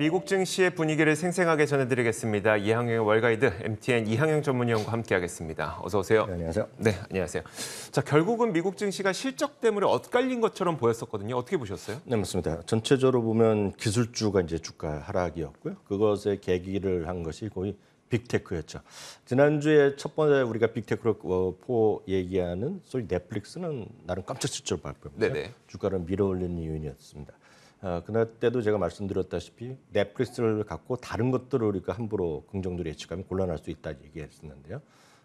미국 증시의 분위기를 생생하게 전해드리겠습니다. 이항영의 월가이드 MTN 이항영 전문위원과 함께하겠습니다. 어서 오세요. 네, 안녕하세요. 네, 안녕하세요. 자, 결국은 미국 증시가 실적 때문에 엇갈린 것처럼 보였었거든요. 어떻게 보셨어요? 네, 맞습니다. 전체적으로 보면 기술주가 이제 주가 하락이었고요. 그것에 계기를 한 것이 거의 빅테크였죠. 지난주에 첫 번째 우리가 빅테크로 어, 포 얘기하는 소위 넷플릭스는 나름 깜짝 실적을 발표합니다. 네, 네. 주가를 밀어올리는 요인이었습니다. 어, 그날 때도 제가 말씀드렸다시피 넷플릭스를 갖고 다른 것들을 우리가 함부로 긍정적으로 예측하면 곤란할 수 있다 얘기했었는데요.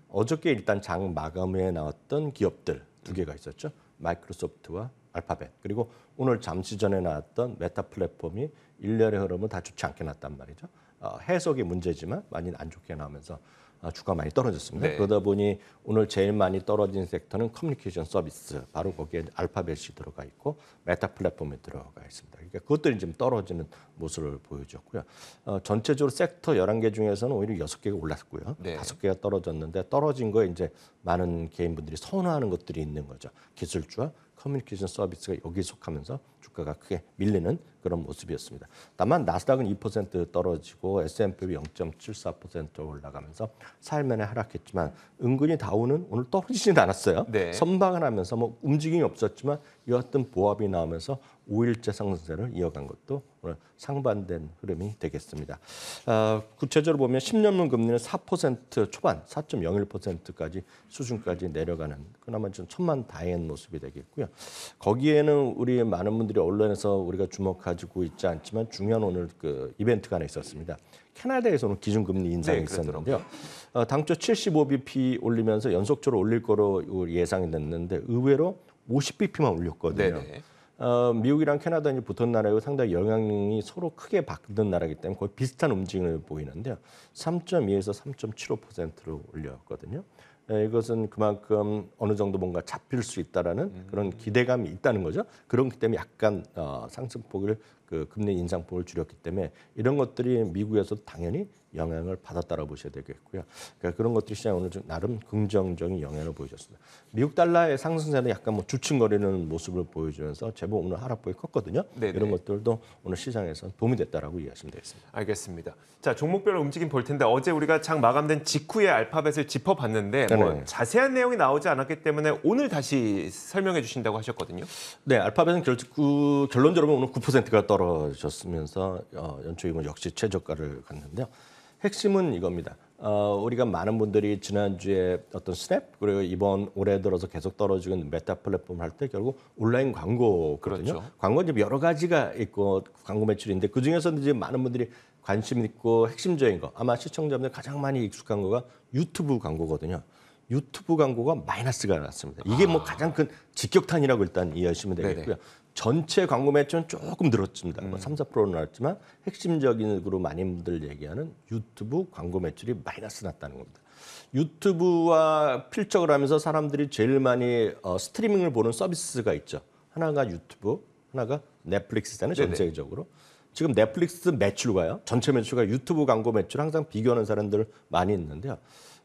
어저께 일단 장 마감에 나왔던 기업들 두 음. 개가 있었죠. 마이크로소프트와 알파벳 그리고 오늘 잠시 전에 나왔던 메타 플랫폼이 일렬의 흐름은 다 좋지 않게 났단 말이죠. 어, 해석의 문제지만 많이 안 좋게 나오면서 아, 주가 많이 떨어졌습니다. 네. 그러다 보니 오늘 제일 많이 떨어진 섹터는 커뮤니케이션 서비스, 바로 거기에 알파벳이 들어가 있고 메타 플랫폼이 들어가 있습니다. 그러니까 그것들이 지금 떨어지는 모습을 보여줬고요. 어, 전체적으로 섹터 1 1개 중에서는 오히려 6 개가 올랐고요. 네. 다섯 개가 떨어졌는데 떨어진 거에 이제 많은 개인분들이 선호하는 것들이 있는 거죠. 기술주와 커뮤니케이션 서비스가 여기에 속하면서 주가가 크게 밀리는 그런 모습이었습니다. 다만 나스닥은 2% 떨어지고 S&P 0.74% 올라가면서 4일 에 하락했지만 은근히 다우는 오늘 떨어지진 않았어요. 네. 선방을 하면서 뭐 움직임이 없었지만 여하튼 보합이 나오면서 5일째 상승세를 이어간 것도 오늘 상반된 흐름이 되겠습니다. 아, 구체적으로 보면 10년물 금리는 4% 초반, 4.01%까지 수준까지 내려가는 그나마 좀 천만 다행 모습이 되겠고요. 거기에는 우리 많은 분들이 언론에서 우리가 주목가지고 있지 않지만 중요한 오늘 그 이벤트가 하나 있었습니다. 캐나다에서는 기준금리 인상이 네, 있었는데요. 어, 당초 75bp 올리면서 연속적으로 올릴 거로 예상이 됐는데 의외로 50bp만 올렸거든요. 네네. 네. 어, 미국이랑 캐나다는 붙은 나라이고 상당히 영향이 서로 크게 받는 나라이기 때문에 거의 비슷한 움직임을 보이는데요. 3.2에서 3.75%로 올렸거든요. 예, 이것은 그만큼 어느 정도 뭔가 잡힐 수 있다라는 음. 그런 기대감이 있다는 거죠. 그렇기 때문에 약간 어, 상승폭을 그 금리 인상폭을 줄였기 때문에 이런 것들이 미국에서 당연히 영향을 받았다라고 보셔야 되겠고요. 그러니까 그런 것들이 시장에 오늘 좀 나름 긍정적인 영향을 보여줬습니다. 미국 달러의 상승세는 약간 뭐 주춤거리는 모습을 보여주면서 제법 오늘 하락폭이 컸거든요. 네네. 이런 것들도 오늘 시장에서 도움이 됐다라고 이해하시면 되겠습니다. 알겠습니다. 자 종목별로 움직임 볼 텐데 어제 우리가 장 마감된 직후에 알파벳을 짚어봤는데 뭐 네, 네. 자세한 내용이 나오지 않았기 때문에 오늘 다시 설명해 주신다고 하셨거든요. 네, 알파벳은 결, 그, 결론적으로 오늘 9%가 떠 떨어졌으면서 어, 연초이익은 뭐 역시 최저가를 갔는데요. 핵심은 이겁니다. 어, 우리가 많은 분들이 지난주에 어떤 스냅 그리고 이번 올해 들어서 계속 떨어지는 메타 플랫폼 할 때 결국 온라인 광고거든요. 그렇죠. 광고는 이제 여러 가지가 있고 광고 매출인데 그 중에서도 이제 많은 분들이 관심 있고 핵심적인 거 아마 시청자분들 가장 많이 익숙한 거가 유튜브 광고거든요. 유튜브 광고가 마이너스가 났습니다. 이게 뭐 아. 뭐 가장 큰 직격탄이라고 일단 이해하시면 되겠고요. 네네. 전체 광고 매출은 조금 늘었습니다. 뭐 음. 뭐 3, 4%는 늘었지만 핵심적인으로 많은 분들 얘기하는 유튜브 광고 매출이 마이너스 났다는 겁니다. 유튜브와 필적을 하면서 사람들이 제일 많이 어, 스트리밍을 보는 서비스가 있죠. 하나가 유튜브, 하나가 넷플릭스잖아요. 전체적으로 지금 넷플릭스 매출과요. 전체 매출과 유튜브 광고 매출 항상 비교하는 사람들 많이 있는데요.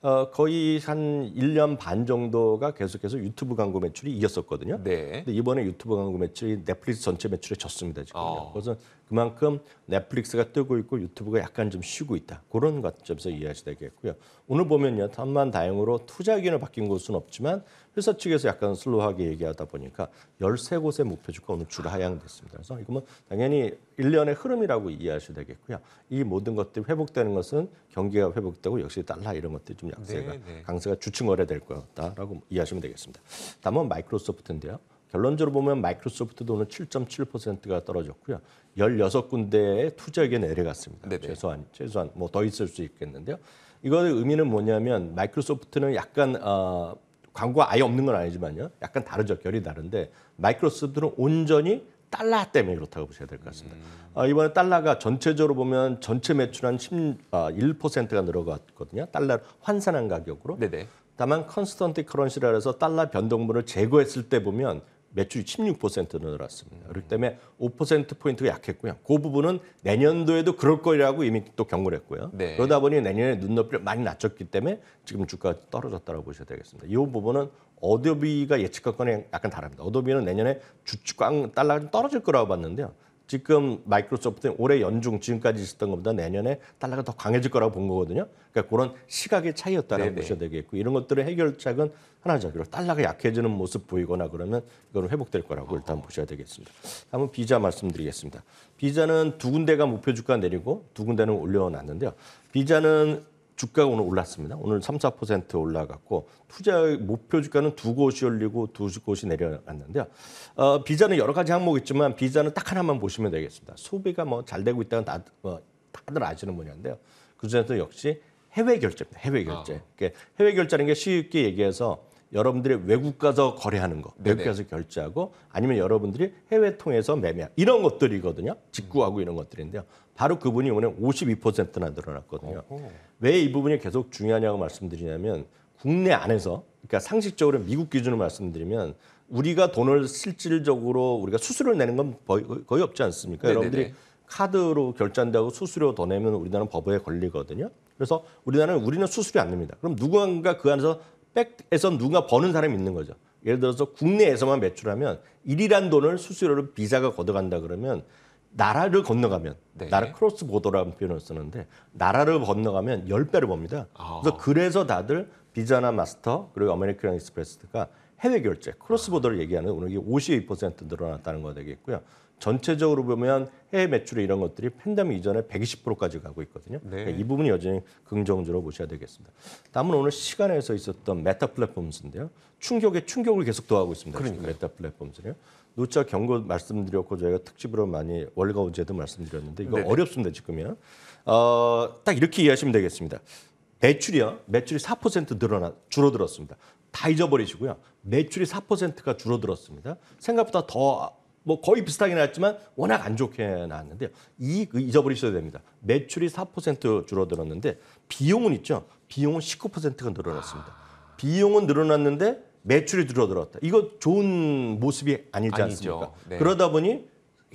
어, 거의 한 1년 반 정도가 계속해서 유튜브 광고 매출이 이겼었거든요. 네. 근데 이번에 유튜브 광고 매출이 넷플릭스 전체 매출에 졌습니다, 지금. 어. 그래서 그만큼 넷플릭스가 뜨고 있고 유튜브가 약간 좀 쉬고 있다. 그런 관점에서 이해하시되겠고요. 오늘 보면요. 다만 다행으로 투자 의견을 바뀐 것은 없지만 회사 측에서 약간 슬로우하게 얘기하다 보니까 13곳의 목표 주가 오늘 줄 하향됐습니다. 그래서 이거는 뭐 당연히 일련의 흐름이라고 이해하셔야 되겠고요. 이 모든 것들이 회복되는 것은 경기가 회복되고 역시 달러 이런 것들이 좀 약세가 네, 네. 강세가 주춤 거래될 것 같다라고 이해하시면 되겠습니다. 다음은 마이크로소프트인데요. 결론적으로 보면 마이크로소프트도 오늘 7.7%가 떨어졌고요. 16군데의 투자액이 내려갔습니다. 네네. 네. 최소한 최소한 뭐 더 있을 수 있겠는데요. 이거의 의미는 뭐냐면 마이크로소프트는 약간 어, 광고가 아예 없는 건 아니지만요. 약간 다르죠. 결이 다른데 마이크로소프트는 온전히 달러 때문에 그렇다고 보셔야 될 것 같습니다. 음. 어, 이번에 달러가 전체적으로 보면 전체 매출 한 10, 어, 1%가 늘어갔거든요. 달러 환산한 가격으로. 네네. 다만 컨스턴트 크런시라 해서 달러 변동분을 제거했을 때 보면 매출이 16% 늘었습니다. 그렇기 때문에 5%포인트가 약했고요. 그 부분은 내년도에도 그럴 거라고 이미 또 경고를 했고요. 네. 그러다 보니 내년에 눈높이를 많이 낮췄기 때문에 지금 주가가 떨어졌다고 보셔야 되겠습니다. 이 부분은 어도비가 예측과 거는 약간 다릅니다. 어도비는 내년에 주축당 달러가 떨어질 거라고 봤는데요. 지금 마이크로소프트는 올해 연중 지금까지 있었던 것보다 내년에 달러가 더 강해질 거라고 본 거거든요. 그러니까 그런 시각의 차이였다라고 네네. 보셔야 되겠고 이런 것들의 해결책은 하나죠. 그리고 달러가 약해지는 모습 보이거나 그러면 이걸는 회복될 거라고 일단 보셔야 되겠습니다. 다음은 비자 말씀드리겠습니다. 비자는 두 군데가 목표 주가 내리고 두 군데는 올려놨는데요. 비자는 주가가 오늘 올랐습니다. 오늘 3, 4% 올라갔고 투자 목표 주가는 두 곳이 열리고두 곳이 내려갔는데요. 어, 비자는 여러 가지 항목 있지만 비자는 딱 하나만 보시면 되겠습니다. 소비가 뭐 잘 되고 있다는 다, 뭐 다들 아시는 분야인데요. 그중에서 역시 해외 결제입니다. 해외 아. 결제. 아. 해외 결제라는 게 쉽게 얘기해서 여러분들의 외국 가서 거래하는 거, 네네. 외국 가서 결제하고 아니면 여러분들이 해외 통해서 매매 이런 것들이거든요. 직구하고 이런 것들인데요. 바로 그분이 이번에 52%나 늘어났거든요. 왜 이 부분이 계속 중요하냐고 말씀드리냐면 국내 안에서 그러니까 상식적으로 미국 기준으로 말씀드리면 우리가 돈을 실질적으로 우리가 수수료를 내는 건 거의, 거의 없지 않습니까? 네네네. 여러분들이 카드로 결제한다고 수수료 더 내면 우리나라는 법에 걸리거든요. 그래서 우리나라는 우리는 수수료 안 냅니다. 그럼 누군가 그 안에서 백에서 누가 버는 사람이 있는 거죠. 예를 들어서 국내에서만 매출하면 1이란 돈을 수수료로 비자가 걷어간다 그러면 나라를 건너가면 네. 나라 크로스 보더라는 표현을 쓰는데 나라를 건너가면 1 0배를봅니다 아. 그래서 그래서 다들 비자나 마스터 그리고 아메리칸 익스프레스가 해외 결제, 크로스보더를 얘기하는 오늘 이게 52% 늘어났다는 거 되겠고요. 전체적으로 보면 해외 매출이 이런 것들이 팬데믹 이전에 120%까지 가고 있거든요. 네. 그러니까 이 부분이 여전히 긍정적으로 보셔야 되겠습니다. 다음은 오늘 시간에서 있었던 메타 플랫폼스인데요. 충격에 충격을 계속 더하고 있습니다. 그러니까 메타 플랫폼스는요. 노자 경고 말씀드렸고 저희가 특집으로 많이 월가 언제도 말씀드렸는데 이거 네네. 어렵습니다 지금이요. 어, 딱 이렇게 이해하시면 되겠습니다. 매출이요. 매출이 4% 늘어나 줄어들었습니다. 다 잊어버리시고요. 매출이 4%가 줄어들었습니다. 생각보다 더 뭐 거의 비슷하게 나왔지만 워낙 안 좋게 나왔는데요. 이익 그 잊어버리셔야 됩니다. 매출이 4% 줄어들었는데 비용은 있죠. 비용은 19%가 늘어났습니다. 비용은 늘어났는데 매출이 줄어들었다. 이거 좋은 모습이 아니지 않습니까? 네. 그러다 보니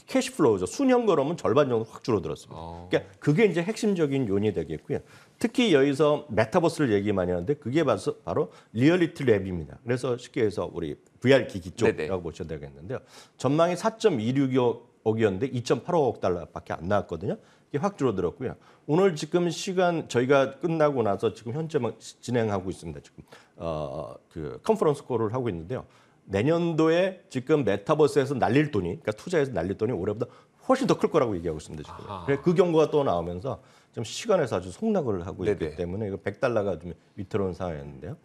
캐시플로우죠. 수년 걸으면 절반 정도 확 줄어들었습니다. 어. 그러니까 그게 이제 핵심적인 요인이 되겠고요. 특히 여기서 메타버스를 얘기 많이 하는데 그게 바로 리얼리티 랩입니다. 그래서 쉽게 해서 우리 VR 기기 쪽이라고 보셔야 되겠는데요. 전망이 4.265억이었는데 2.85억 달러밖에 안 나왔거든요. 이게 확 줄어들었고요. 오늘 지금 시간 저희가 끝나고 나서 지금 현재 진행하고 있습니다. 지금 어, 그 컨퍼런스 콜을 하고 있는데요. 내년도에 지금 메타버스에서 날릴 돈이 그러니까 투자해서 날릴 돈이 올해보다 훨씬 더 클 거라고 얘기하고 있습니다 지금. 그래 그 경고가 또 나오면서 좀 시간에서 아주 속락을 하고 네네. 있기 때문에 이거 100달러가 좀 위태로운 상황이었는데요.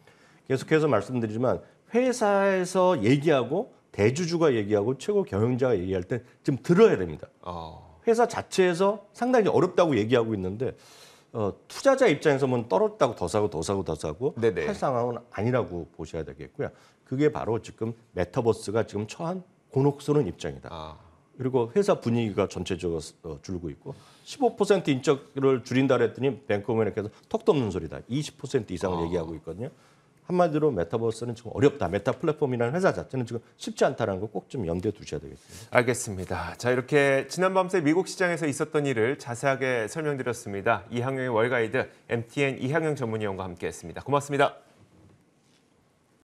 계속해서 말씀드리지만 회사에서 얘기하고 대주주가 얘기하고 최고 경영자가 얘기할 때 좀 들어야 됩니다. 아. 회사 자체에서 상당히 어렵다고 얘기하고 있는데 어, 투자자 입장에서 보면 떨어졌다고 더 사고 더 사고 더 사고 네네. 할 상황은 아니라고 보셔야 되겠고요. 그게 바로 지금 메타버스가 지금 처한 곤혹스러운 입장이다. 아. 그리고 회사 분위기가 전체적으로 어, 줄고 있고 15% 인적을 줄인다 그랬더니 뱅크오메리카에서 턱도 없는 소리다. 20% 이상을 아. 얘기하고 있거든요. 한마디로 메타버스는 지금 어렵다. 메타 플랫폼이라는 회사 자체는 지금 쉽지 않다는거 꼭 좀 염두에 두셔야 되겠습니다. 알겠습니다. 자, 이렇게 지난 밤새 미국 시장에서 있었던 일을 자세하게 설명드렸습니다. 이항영의 월가이드 MTN 이항영 전문위원과 함께했습니다. 고맙습니다.